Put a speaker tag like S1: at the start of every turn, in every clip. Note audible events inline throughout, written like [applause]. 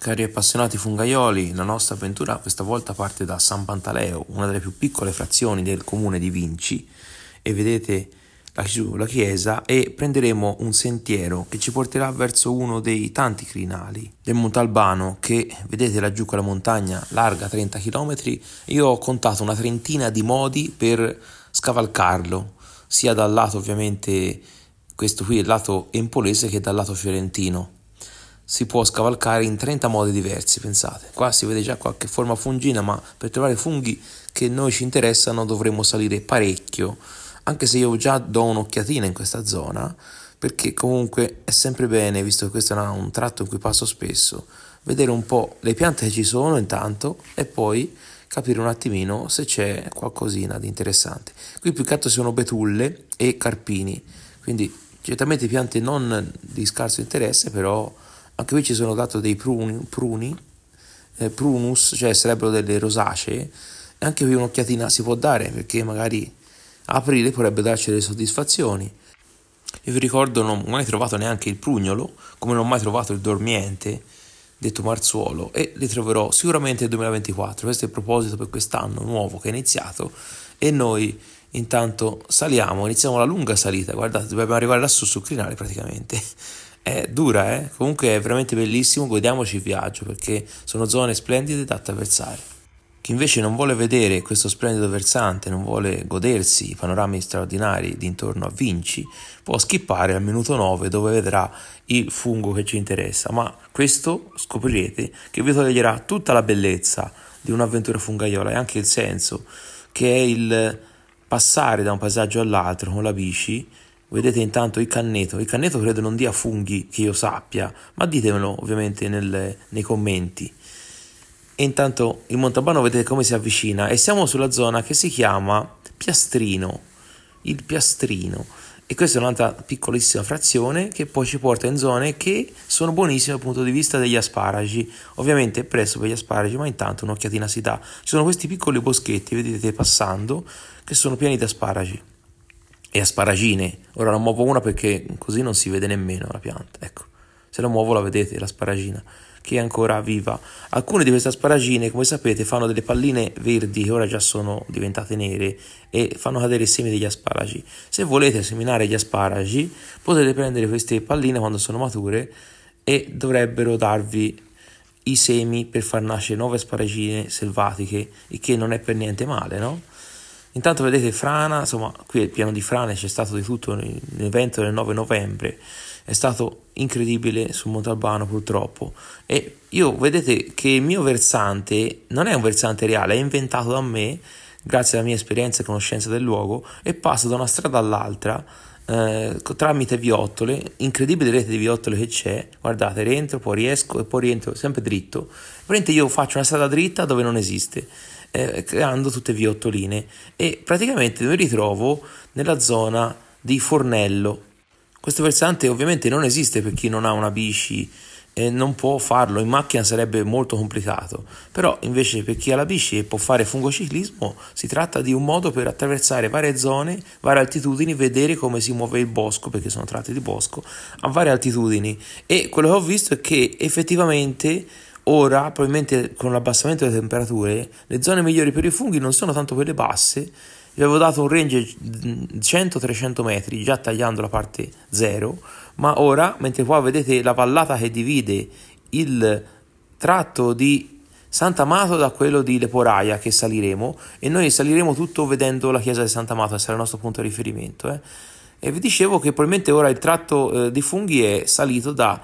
S1: Cari appassionati fungaioli, la nostra avventura questa volta parte da San Pantaleo, una delle più piccole frazioni del comune di Vinci, e vedete laggiù la chiesa, e prenderemo un sentiero che ci porterà verso uno dei tanti crinali del Montalbano che, vedete laggiù quella montagna larga 30 km, io ho contato una trentina di modi per scavalcarlo, sia dal lato ovviamente questo qui, il lato empolese, che dal lato fiorentino si può scavalcare in 30 modi diversi, pensate. Qua si vede già qualche forma fungina, ma per trovare funghi che noi ci interessano dovremmo salire parecchio, anche se io già do un'occhiatina in questa zona, perché comunque è sempre bene, visto che questo è un tratto in cui passo spesso, vedere un po' le piante che ci sono intanto e poi capire un attimino se c'è qualcosina di interessante. Qui più che altro sono betulle e carpini, quindi certamente piante non di scarso interesse, però anche qui ci sono dato dei pruni, pruni eh, prunus, cioè sarebbero delle rosacee, e anche qui un'occhiatina si può dare perché magari aprile potrebbe darci delle soddisfazioni. Io vi ricordo non ho mai trovato neanche il prugnolo, come non ho mai trovato il dormiente, detto marzuolo, e li troverò sicuramente nel 2024. Questo è il proposito per quest'anno nuovo che è iniziato e noi intanto saliamo, iniziamo la lunga salita, guardate, dobbiamo arrivare lassù sul crinale praticamente è dura, eh? comunque è veramente bellissimo, godiamoci il viaggio perché sono zone splendide da attraversare. Chi invece non vuole vedere questo splendido versante, non vuole godersi i panorami straordinari d'intorno a Vinci, può skippare al minuto 9 dove vedrà il fungo che ci interessa, ma questo scoprirete che vi toglierà tutta la bellezza di un'avventura fungaiola e anche il senso che è il passare da un paesaggio all'altro con la bici Vedete intanto il canneto, il canneto credo non dia funghi che io sappia, ma ditemelo ovviamente nel, nei commenti. E intanto il Montabano vedete come si avvicina e siamo sulla zona che si chiama Piastrino, il Piastrino. E questa è un'altra piccolissima frazione che poi ci porta in zone che sono buonissime dal punto di vista degli asparagi. Ovviamente è presto per gli asparagi, ma intanto un'occhiatina si dà. Ci sono questi piccoli boschetti, vedete passando, che sono pieni di asparagi e asparagine. Ora la muovo una perché così non si vede nemmeno la pianta, ecco. Se la muovo la vedete, l'asparagina, che è ancora viva. Alcune di queste asparagine, come sapete, fanno delle palline verdi che ora già sono diventate nere e fanno cadere i semi degli asparagi. Se volete seminare gli asparagi, potete prendere queste palline quando sono mature e dovrebbero darvi i semi per far nascere nuove asparagine selvatiche, il che non è per niente male, no? Intanto vedete Frana, insomma qui è il piano di Frane c'è stato di tutto l'evento del 9 novembre, è stato incredibile su Montalbano purtroppo e io vedete che il mio versante non è un versante reale, è inventato da me grazie alla mia esperienza e conoscenza del luogo e passo da una strada all'altra eh, tramite viottole, incredibile rete di viottole che c'è, guardate, rientro, poi riesco e poi rientro sempre dritto, praticamente io faccio una strada dritta dove non esiste eh, creando tutte viottoline e praticamente mi ritrovo nella zona di Fornello. Questo versante ovviamente non esiste per chi non ha una bici e non può farlo, in macchina sarebbe molto complicato, però invece per chi ha la bici e può fare fungociclismo si tratta di un modo per attraversare varie zone, varie altitudini, vedere come si muove il bosco, perché sono tratti di bosco, a varie altitudini e quello che ho visto è che effettivamente Ora, probabilmente con l'abbassamento delle temperature, le zone migliori per i funghi non sono tanto quelle basse. Vi avevo dato un range 100-300 mm, metri, già tagliando la parte 0, ma ora, mentre qua vedete la vallata che divide il tratto di Sant'Amato da quello di Leporaia che saliremo e noi saliremo tutto vedendo la chiesa di Sant'Amato, che sarà il nostro punto di riferimento. Eh. E vi dicevo che probabilmente ora il tratto eh, di funghi è salito da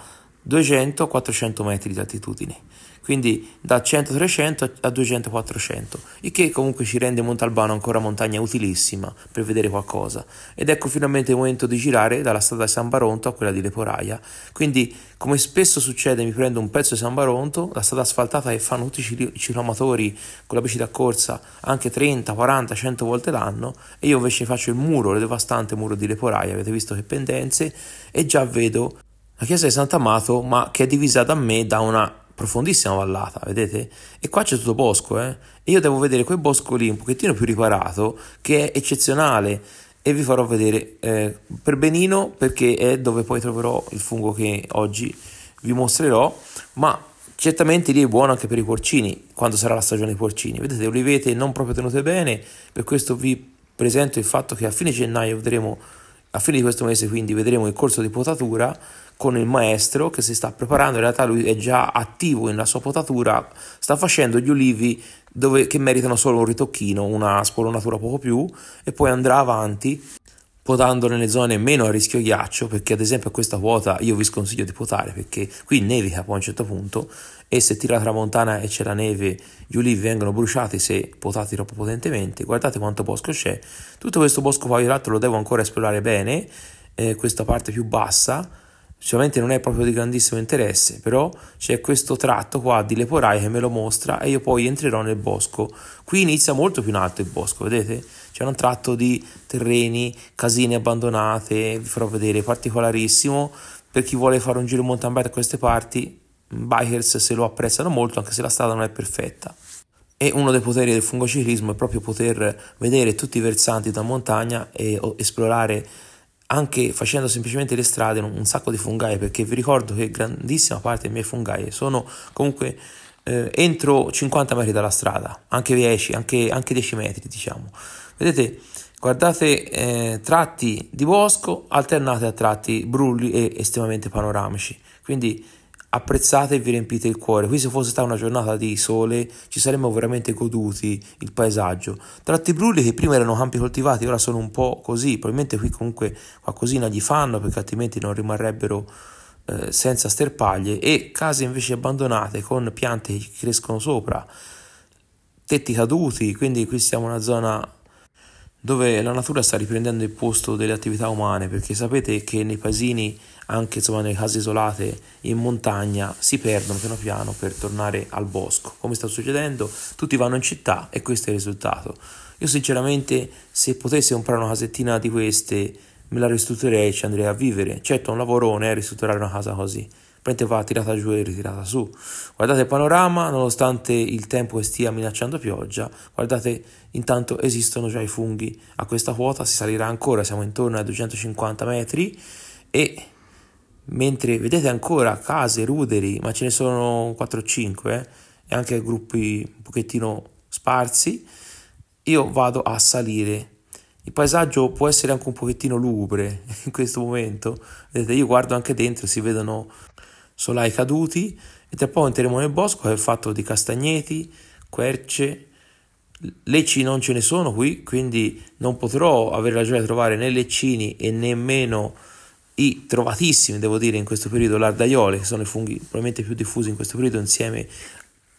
S1: 200-400 metri di altitudine, quindi da 100-300 a 200-400, il che comunque ci rende Montalbano ancora montagna utilissima per vedere qualcosa. Ed ecco finalmente il momento di girare dalla strada di San Baronto a quella di Leporaia. Quindi, come spesso succede, mi prendo un pezzo di San Baronto, la strada asfaltata e fanno tutti i ciclomatori con la bici da corsa anche 30, 40, 100 volte l'anno, e io invece faccio il muro, il devastante muro di Leporaia, avete visto che pendenze, e già vedo la chiesa di Sant'Amato, ma che è divisa da me da una profondissima vallata, vedete? E qua c'è tutto bosco, eh? E io devo vedere quel bosco lì un pochettino più riparato, che è eccezionale. E vi farò vedere eh, per benino, perché è dove poi troverò il fungo che oggi vi mostrerò. Ma certamente lì è buono anche per i porcini, quando sarà la stagione dei porcini. Vedete, olivete non proprio tenute bene, per questo vi presento il fatto che a fine gennaio vedremo, a fine di questo mese quindi, vedremo il corso di potatura con il maestro che si sta preparando, in realtà lui è già attivo nella sua potatura, sta facendo gli ulivi dove, che meritano solo un ritocchino, una spolonatura poco più e poi andrà avanti potando nelle zone meno a rischio ghiaccio, perché ad esempio a questa quota io vi sconsiglio di potare, perché qui nevica poi a un certo punto e se tira la tramontana e c'è la neve, gli ulivi vengono bruciati se potati troppo potentemente, guardate quanto bosco c'è, tutto questo bosco qua io l'altro lo devo ancora esplorare bene, eh, questa parte più bassa, sicuramente non è proprio di grandissimo interesse, però c'è questo tratto qua di Leporai che me lo mostra e io poi entrerò nel bosco. Qui inizia molto più in alto il bosco, vedete? C'è un tratto di terreni, casine abbandonate, vi farò vedere, particolarissimo. Per chi vuole fare un giro mountain bike a queste parti, bikers se lo apprezzano molto anche se la strada non è perfetta. E uno dei poteri del fungociclismo è proprio poter vedere tutti i versanti da montagna e esplorare anche facendo semplicemente le strade un sacco di fungaie perché vi ricordo che grandissima parte dei miei fungaie sono comunque eh, entro 50 metri dalla strada anche 10 anche, anche 10 metri diciamo vedete guardate eh, tratti di bosco alternate a tratti brulli e estremamente panoramici quindi apprezzate e vi riempite il cuore. Qui se fosse stata una giornata di sole ci saremmo veramente goduti il paesaggio. Tratti brulli che prima erano campi coltivati, ora sono un po' così, probabilmente qui comunque qualcosina gli fanno perché altrimenti non rimarrebbero eh, senza sterpaglie e case invece abbandonate con piante che crescono sopra, tetti caduti, quindi qui siamo in una zona dove la natura sta riprendendo il posto delle attività umane perché sapete che nei paesini anche insomma, nelle case isolate in montagna si perdono piano piano per tornare al bosco. Come sta succedendo? Tutti vanno in città e questo è il risultato. Io sinceramente se potessi comprare una casettina di queste me la ristrutturerei e ci andrei a vivere. Certo un lavorone è ristrutturare una casa così. Prende va tirata giù e ritirata su. Guardate il panorama, nonostante il tempo che stia minacciando pioggia, guardate intanto esistono già i funghi. A questa quota si salirà ancora, siamo intorno ai 250 metri e mentre vedete ancora case, ruderi, ma ce ne sono 4 o 5 eh? e anche gruppi un pochettino sparsi, io vado a salire. Il paesaggio può essere anche un pochettino lugubre [laughs] in questo momento, vedete io guardo anche dentro, si vedono solai caduti e tra poco entreremo nel bosco che è fatto di castagneti, querce, lecci non ce ne sono qui, quindi non potrò avere la gioia di trovare né leccini e nemmeno i trovatissimi, devo dire, in questo periodo l'ardaiole, che sono i funghi probabilmente più diffusi in questo periodo insieme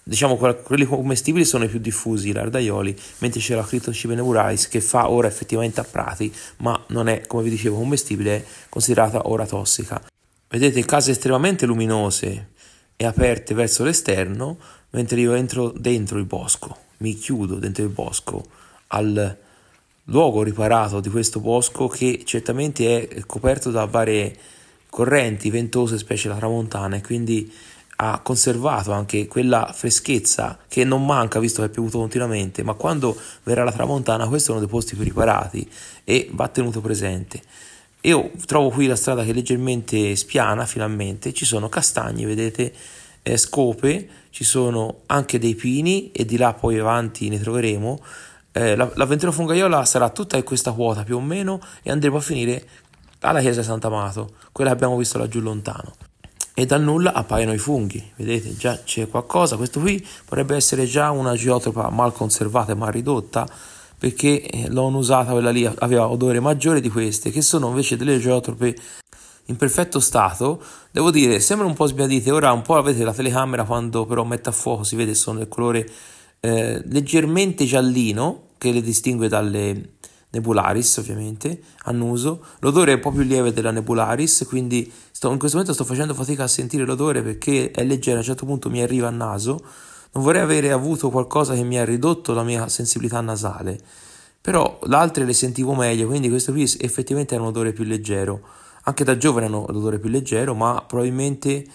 S1: diciamo quelli commestibili sono i più diffusi, l'ardaioli, mentre c'è la Cryptocibene murais che fa ora effettivamente a prati, ma non è, come vi dicevo, commestibile, è considerata ora tossica. Vedete case estremamente luminose e aperte verso l'esterno, mentre io entro dentro il bosco, mi chiudo dentro il bosco al luogo riparato di questo bosco che certamente è coperto da varie correnti ventose, specie la tramontana, e quindi ha conservato anche quella freschezza che non manca visto che è piovuto continuamente, ma quando verrà la tramontana questo è uno dei posti più riparati e va tenuto presente. Io trovo qui la strada che è leggermente spiana finalmente, ci sono castagni, vedete, eh, scope, ci sono anche dei pini e di là poi avanti ne troveremo eh, l'avventura fungaiola sarà tutta questa quota più o meno e andremo a finire alla chiesa di Sant'Amato, quella che abbiamo visto laggiù lontano. E dal nulla appaiono i funghi, vedete già c'è qualcosa, questo qui potrebbe essere già una geotropa mal conservata e mal ridotta, perché eh, l'ho usata quella lì aveva odore maggiore di queste che sono invece delle geotrope in perfetto stato devo dire sembrano un po' sbiadite ora un po' avete la telecamera quando però mette a fuoco si vede sono del colore eh, leggermente giallino che le distingue dalle Nebularis ovviamente, annuso. L'odore è un po' più lieve della Nebularis, quindi sto, in questo momento sto facendo fatica a sentire l'odore perché è leggera, a un certo punto mi arriva al naso. Non vorrei avere avuto qualcosa che mi ha ridotto la mia sensibilità nasale, però le altre le sentivo meglio, quindi questo qui effettivamente è un odore più leggero. Anche da giovane hanno un odore più leggero, ma probabilmente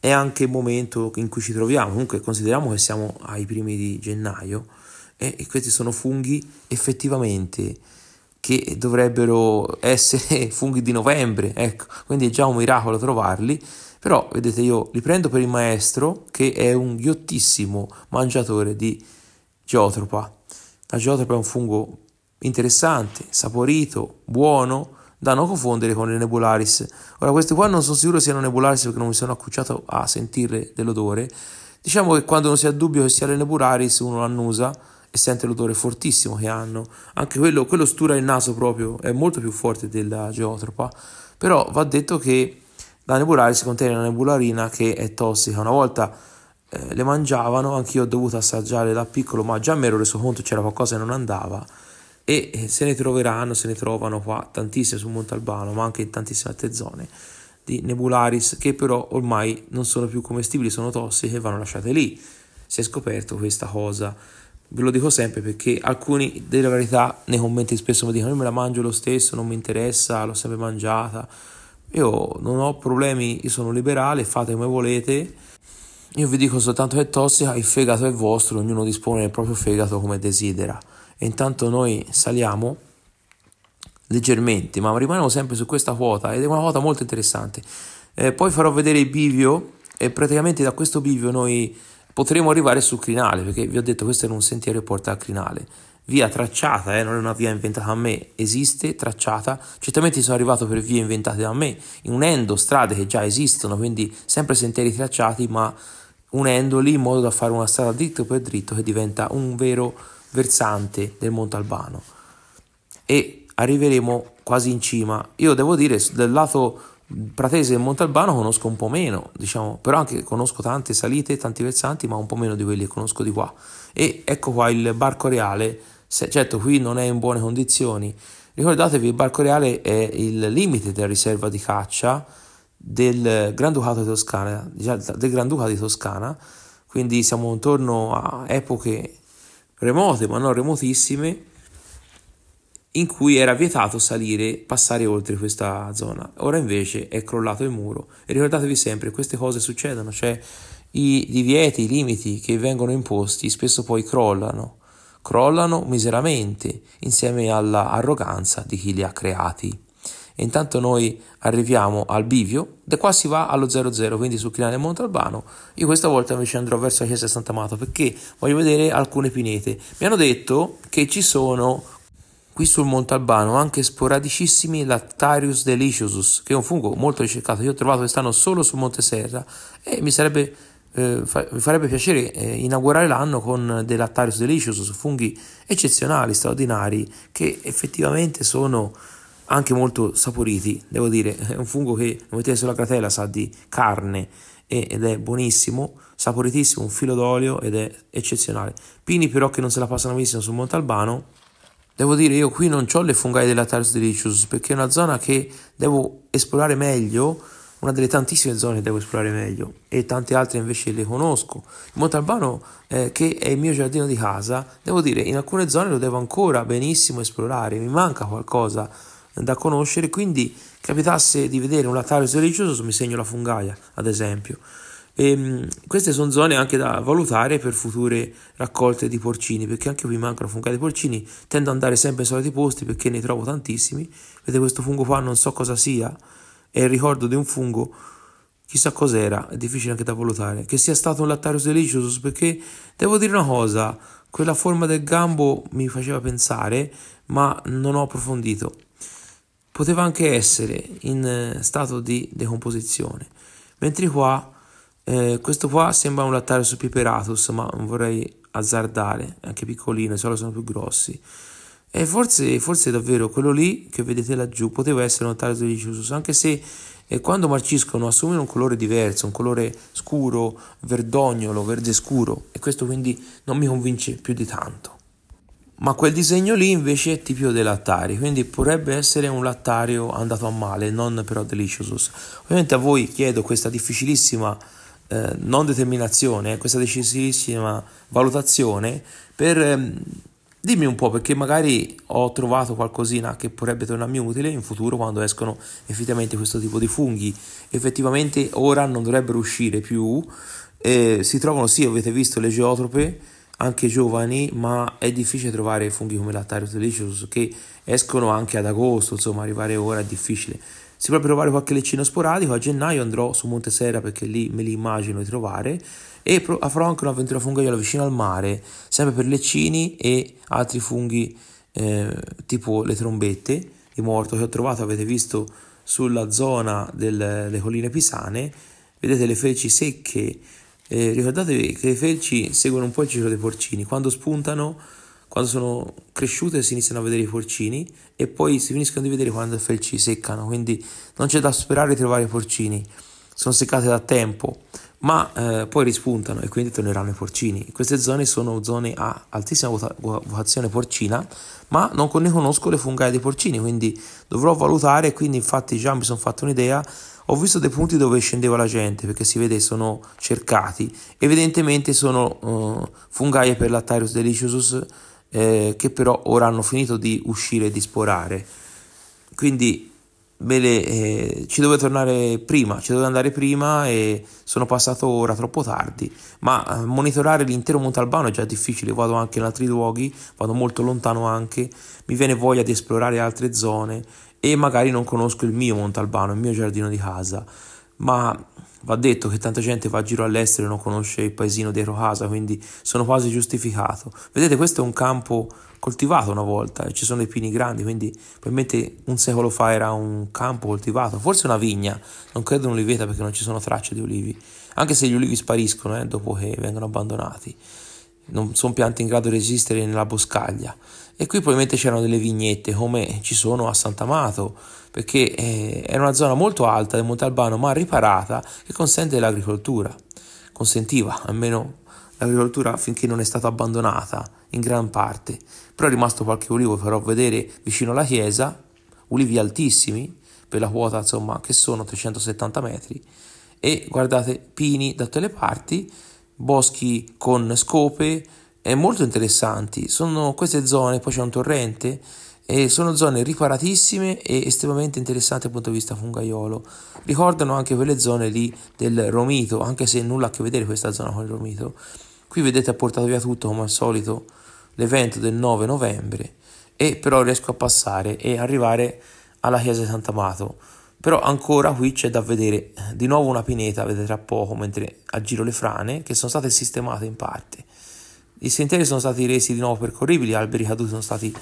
S1: è anche il momento in cui ci troviamo. Comunque consideriamo che siamo ai primi di gennaio e questi sono funghi effettivamente che dovrebbero essere [laughs] funghi di novembre, ecco, quindi è già un miracolo trovarli, però vedete io li prendo per il maestro che è un ghiottissimo mangiatore di geotropa. La geotropa è un fungo interessante, saporito, buono, da non confondere con le nebularis. Ora queste qua non sono sicuro siano nebularis perché non mi sono accucciato a sentirle dell'odore. Diciamo che quando non si ha dubbio che sia le nebularis uno l'annusa e sente l'odore fortissimo che hanno. Anche quello, quello stura il naso proprio, è molto più forte della geotropa. Però va detto che la nebulare si contiene una nebularina che è tossica. Una volta eh, le mangiavano, anch'io ho dovuto assaggiare da piccolo, ma già mi ero reso conto che c'era qualcosa che non andava. E eh, se ne troveranno, se ne trovano qua tantissime su Monte Albano, ma anche in tantissime altre zone di nebularis che però ormai non sono più commestibili, sono tossiche e vanno lasciate lì. Si è scoperto questa cosa ve lo dico sempre perché alcuni della verità nei commenti spesso mi dicono io me la mangio lo stesso, non mi interessa, l'ho sempre mangiata. Io non ho problemi, io sono liberale, fate come volete. Io vi dico soltanto che è tossica, il fegato è vostro, ognuno dispone del proprio fegato come desidera. E intanto noi saliamo leggermente, ma rimaniamo sempre su questa quota ed è una quota molto interessante. Eh, poi farò vedere il bivio e praticamente da questo bivio noi potremo arrivare sul crinale, perché vi ho detto questo era un sentiero che porta al crinale. Via tracciata, eh, non è una via inventata a me, esiste, tracciata. Certamente sono arrivato per vie inventate da me, unendo strade che già esistono, quindi sempre sentieri tracciati, ma unendoli in modo da fare una strada dritto per dritto che diventa un vero versante del Monte Albano. E arriveremo quasi in cima. Io devo dire, dal lato Pratese e Montalbano conosco un po' meno, diciamo, però anche conosco tante salite, tanti versanti, ma un po' meno di quelli che conosco di qua. E ecco qua il Barco Reale, se, certo qui non è in buone condizioni. Ricordatevi, il Barco Reale è il limite della riserva di caccia del Granducato di Toscana, del Granduca di Toscana, quindi siamo intorno a epoche remote, ma non remotissime, in cui era vietato salire, passare oltre questa zona. Ora invece è crollato il muro. E ricordatevi sempre, queste cose succedono, cioè i divieti, i limiti che vengono imposti spesso poi crollano, crollano miseramente insieme all'arroganza di chi li ha creati. E intanto noi arriviamo al bivio, da qua si va allo 00, quindi su Chinane e Montalbano. Io questa volta invece andrò verso la chiesa di Sant'Amato perché voglio vedere alcune pinete. Mi hanno detto che ci sono Qui sul Monte Albano anche sporadicissimi Lactarius deliciosus, che è un fungo molto ricercato, io ho trovato quest'anno solo sul Monte Serra e mi sarebbe eh, mi farebbe piacere eh, inaugurare l'anno con dei Lactarius deliciosus, funghi eccezionali, straordinari, che effettivamente sono anche molto saporiti, devo dire, è un fungo che lo mettete sulla cratela sa di carne ed è buonissimo, saporitissimo, un filo d'olio ed è eccezionale. Pini però che non se la passano benissimo sul Montalbano, Albano Devo dire, io qui non ho le fungai della Tars delicious perché è una zona che devo esplorare meglio, una delle tantissime zone che devo esplorare meglio e tante altre invece le conosco. Il Montalbano, eh, che è il mio giardino di casa, devo dire, in alcune zone lo devo ancora benissimo esplorare, mi manca qualcosa da conoscere, quindi capitasse di vedere una Tars delicious mi segno la fungaia, ad esempio. E ehm, queste sono zone anche da valutare per future raccolte di porcini, perché anche qui mancano funghi di porcini, tendo ad andare sempre nei soliti posti perché ne trovo tantissimi. Vedete questo fungo qua, non so cosa sia, è il ricordo di un fungo, chissà cos'era, è difficile anche da valutare. Che sia stato un Lattarius deliciosus, perché devo dire una cosa, quella forma del gambo mi faceva pensare, ma non ho approfondito. Poteva anche essere in stato di decomposizione, mentre qua eh, questo qua sembra un lattare su Piperatus, ma non vorrei azzardare, è anche piccolino, i solito sono più grossi. E forse, forse, davvero quello lì che vedete laggiù poteva essere un lattare delicious, anche se eh, quando marciscono assumono un colore diverso, un colore scuro, verdognolo, verde scuro, e questo quindi non mi convince più di tanto. Ma quel disegno lì invece è tipico dei lattari, quindi potrebbe essere un lattario andato a male, non però delicious. Ovviamente a voi chiedo questa difficilissima eh, non determinazione, eh, questa decisissima valutazione per... Ehm, Dimmi un po' perché magari ho trovato qualcosina che potrebbe tornarmi utile in futuro quando escono effettivamente questo tipo di funghi. Effettivamente ora non dovrebbero uscire più. Eh, si trovano, sì, avete visto le geotrope, anche giovani, ma è difficile trovare funghi come l'Attarius delicious che escono anche ad agosto, insomma arrivare ora è difficile. Se proprio provare qualche leccino sporadico, a gennaio andrò su Montesera perché lì me li immagino di trovare e farò anche un'avventura fungaiola vicino al mare, sempre per leccini e altri funghi eh, tipo le trombette di morto che ho trovato, avete visto sulla zona delle colline pisane, vedete le felci secche, eh, ricordatevi che le felci seguono un po' il ciclo dei porcini, quando spuntano quando sono cresciute si iniziano a vedere i porcini e poi si finiscono di vedere quando i felci seccano, quindi non c'è da sperare di trovare i porcini, sono seccate da tempo, ma eh, poi rispuntano e quindi torneranno i porcini. Queste zone sono zone a altissima vocazione porcina, ma non ne conosco le fungaie dei porcini, quindi dovrò valutare, quindi infatti già mi sono fatto un'idea ho visto dei punti dove scendeva la gente perché si vede sono cercati evidentemente sono uh, eh, fungaie per l'Attarius deliciosus eh, che però ora hanno finito di uscire e di sporare. Quindi me le, eh, ci dovevo tornare prima, ci dovevo andare prima e sono passato ora troppo tardi, ma eh, monitorare l'intero Montalbano è già difficile, vado anche in altri luoghi, vado molto lontano anche, mi viene voglia di esplorare altre zone e magari non conosco il mio Montalbano, il mio giardino di casa, ma Va detto che tanta gente va a giro all'estero e non conosce il paesino di Rojasa, quindi sono quasi giustificato. Vedete, questo è un campo coltivato una volta, e ci sono dei pini grandi, quindi probabilmente un secolo fa era un campo coltivato, forse una vigna, non credo un'oliveta perché non ci sono tracce di olivi, anche se gli olivi spariscono eh, dopo che vengono abbandonati non sono piante in grado di resistere nella boscaglia. E qui probabilmente c'erano delle vignette come ci sono a Sant'Amato, perché è eh, una zona molto alta del Montalbano ma riparata che consente l'agricoltura, consentiva almeno l'agricoltura finché non è stata abbandonata in gran parte, però è rimasto qualche ulivo farò vedere vicino alla chiesa, ulivi altissimi per la quota insomma che sono 370 metri e guardate pini da tutte le parti, boschi con scope, è molto interessanti. Sono queste zone, poi c'è un torrente e sono zone riparatissime e estremamente interessanti dal punto di vista fungaiolo. Ricordano anche quelle zone lì del romito, anche se nulla a che vedere questa zona con il romito. Qui vedete ha portato via tutto come al solito l'evento del 9 novembre e però riesco a passare e arrivare alla chiesa di Sant'Amato. Però ancora qui c'è da vedere di nuovo una pineta, vedete tra poco mentre aggiro le frane che sono state sistemate in parte. I sentieri sono stati resi di nuovo percorribili, gli alberi caduti sono stati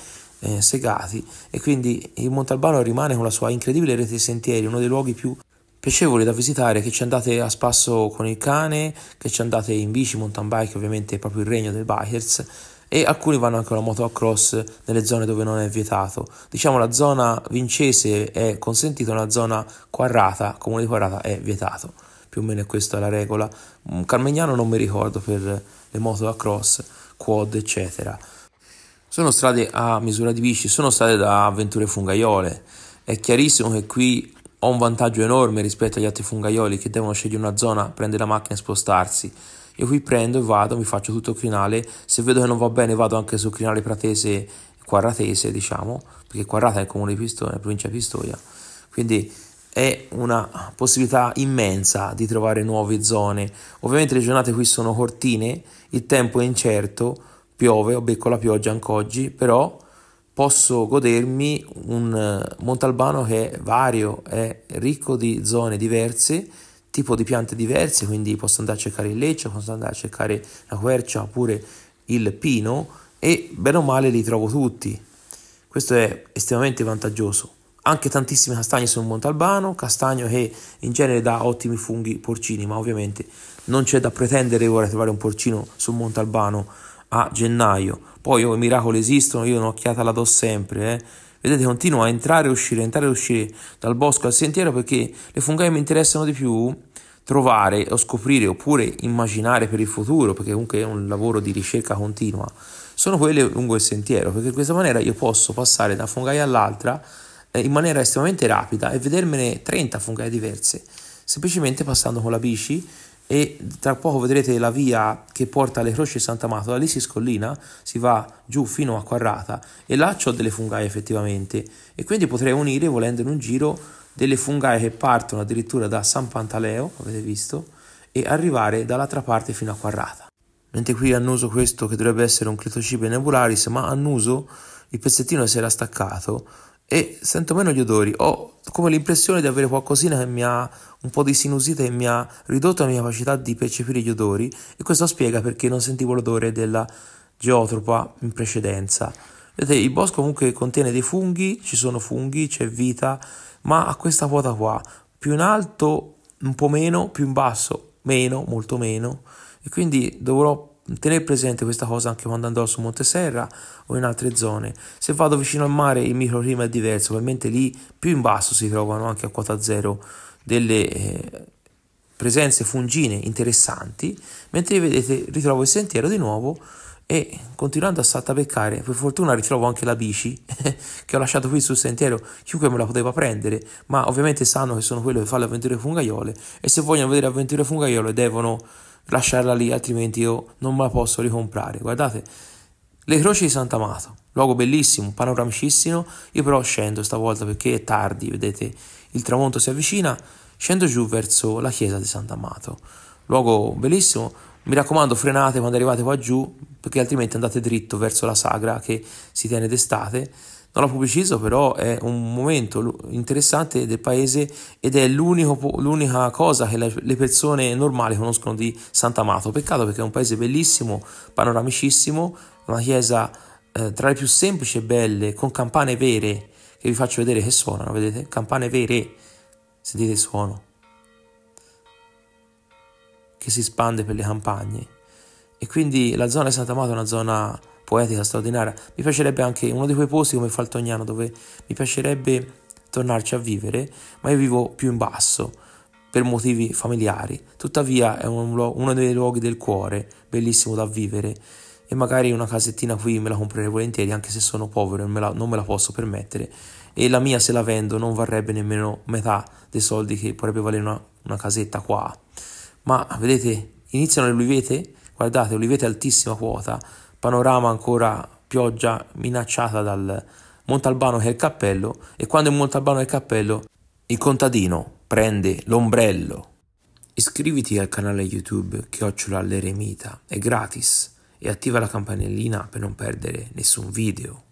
S1: eh, segati e quindi il Montalbano rimane con la sua incredibile rete di sentieri, uno dei luoghi più piacevoli da visitare, che ci andate a spasso con il cane, che ci andate in bici, mountain bike, ovviamente è proprio il regno dei bikers e alcuni vanno anche alla motocross nelle zone dove non è vietato. Diciamo la zona vincese è consentita, la zona quarrata, comune di quarrata è vietato. Più o meno è questa la regola. Carmignano non mi ricordo per le moto da cross, quad, eccetera sono strade a misura di bici, sono strade da avventure fungaiole. È chiarissimo che qui ho un vantaggio enorme rispetto agli altri fungaioli che devono scegliere una zona, prendere la macchina e spostarsi. Io qui prendo e vado, mi faccio tutto il crinale, se vedo che non va bene vado anche sul crinale pratese, quarratese diciamo, perché Quarrata è il comune di Pistoia, provincia di Pistoia. Quindi è una possibilità immensa di trovare nuove zone. Ovviamente le giornate qui sono cortine, il tempo è incerto, piove o becco la pioggia anche oggi, però posso godermi un eh, Montalbano che è vario, è ricco di zone diverse, tipo di piante diverse, quindi posso andare a cercare il leccio, posso andare a cercare la quercia oppure il pino e bene o male li trovo tutti. Questo è estremamente vantaggioso. Anche tantissime castagne sul Montalbano, castagno che in genere dà ottimi funghi porcini, ma ovviamente non c'è da pretendere ora trovare un porcino sul Montalbano a gennaio. Poi oh, i miracoli esistono, io un'occhiata la do sempre. Eh. Vedete, continuo a entrare e uscire, entrare e uscire dal bosco al sentiero perché le fungaie mi interessano di più trovare o scoprire oppure immaginare per il futuro, perché comunque è un lavoro di ricerca continua, sono quelle lungo il sentiero, perché in questa maniera io posso passare da fungaia all'altra eh, in maniera estremamente rapida e vedermene 30 fungaie diverse, semplicemente passando con la bici e tra poco vedrete la via che porta alle Croci di Santa Mato, da lì si scollina, si va giù fino a Quarrata e là ho delle fungaie effettivamente e quindi potrei unire volendo in un giro delle fungaie che partono addirittura da San Pantaleo, avete visto, e arrivare dall'altra parte fino a Quarrata. Mentre qui annuso questo che dovrebbe essere un clitocibe nebularis, ma annuso il pezzettino si era staccato e sento meno gli odori. Ho come l'impressione di avere qualcosina che mi ha un po' di sinusite e mi ha ridotto la mia capacità di percepire gli odori e questo spiega perché non sentivo l'odore della geotropa in precedenza. Vedete, il bosco comunque contiene dei funghi, ci sono funghi, c'è vita, ma a questa quota qua, più in alto un po' meno, più in basso meno, molto meno e quindi dovrò Tenere presente questa cosa anche quando andrò su Monteserra o in altre zone. Se vado vicino al mare il microclima è diverso, ovviamente lì più in basso si trovano anche a quota zero delle eh, presenze fungine interessanti, mentre vedete ritrovo il sentiero di nuovo e continuando a saltapeccare, per fortuna ritrovo anche la bici [laughs] che ho lasciato qui sul sentiero, chiunque me la poteva prendere, ma ovviamente sanno che sono quello che fa le avventure fungaiole e se vogliono vedere avventure fungaiole devono lasciarla lì, altrimenti io non me la posso ricomprare. Guardate, le Croci di Sant'Amato, luogo bellissimo, panoramicissimo, io però scendo stavolta perché è tardi, vedete, il tramonto si avvicina, scendo giù verso la chiesa di Sant'Amato, luogo bellissimo, mi raccomando frenate quando arrivate qua giù perché altrimenti andate dritto verso la sagra che si tiene d'estate non l'ho pubblicizzato, però è un momento interessante del paese ed è l'unica cosa che le persone normali conoscono di Sant'Amato. Peccato perché è un paese bellissimo, panoramicissimo, una chiesa eh, tra le più semplici e belle, con campane vere, che vi faccio vedere che suonano, vedete? Campane vere, sentite il suono, che si spande per le campagne. E quindi la zona di Sant'Amato è una zona poetica straordinaria. Mi piacerebbe anche uno di quei posti come Faltognano dove mi piacerebbe tornarci a vivere, ma io vivo più in basso per motivi familiari. Tuttavia è un, uno dei luoghi del cuore, bellissimo da vivere e magari una casettina qui me la comprerei volentieri anche se sono povero e non me la posso permettere e la mia se la vendo non varrebbe nemmeno metà dei soldi che potrebbe valere una, una casetta qua ma vedete iniziano le olivete guardate olivete altissima quota panorama ancora pioggia minacciata dal Montalbano che è il cappello e quando il Montalbano è il cappello il contadino prende l'ombrello. Iscriviti al canale YouTube Chiocciola l'Eremita, è gratis e attiva la campanellina per non perdere nessun video.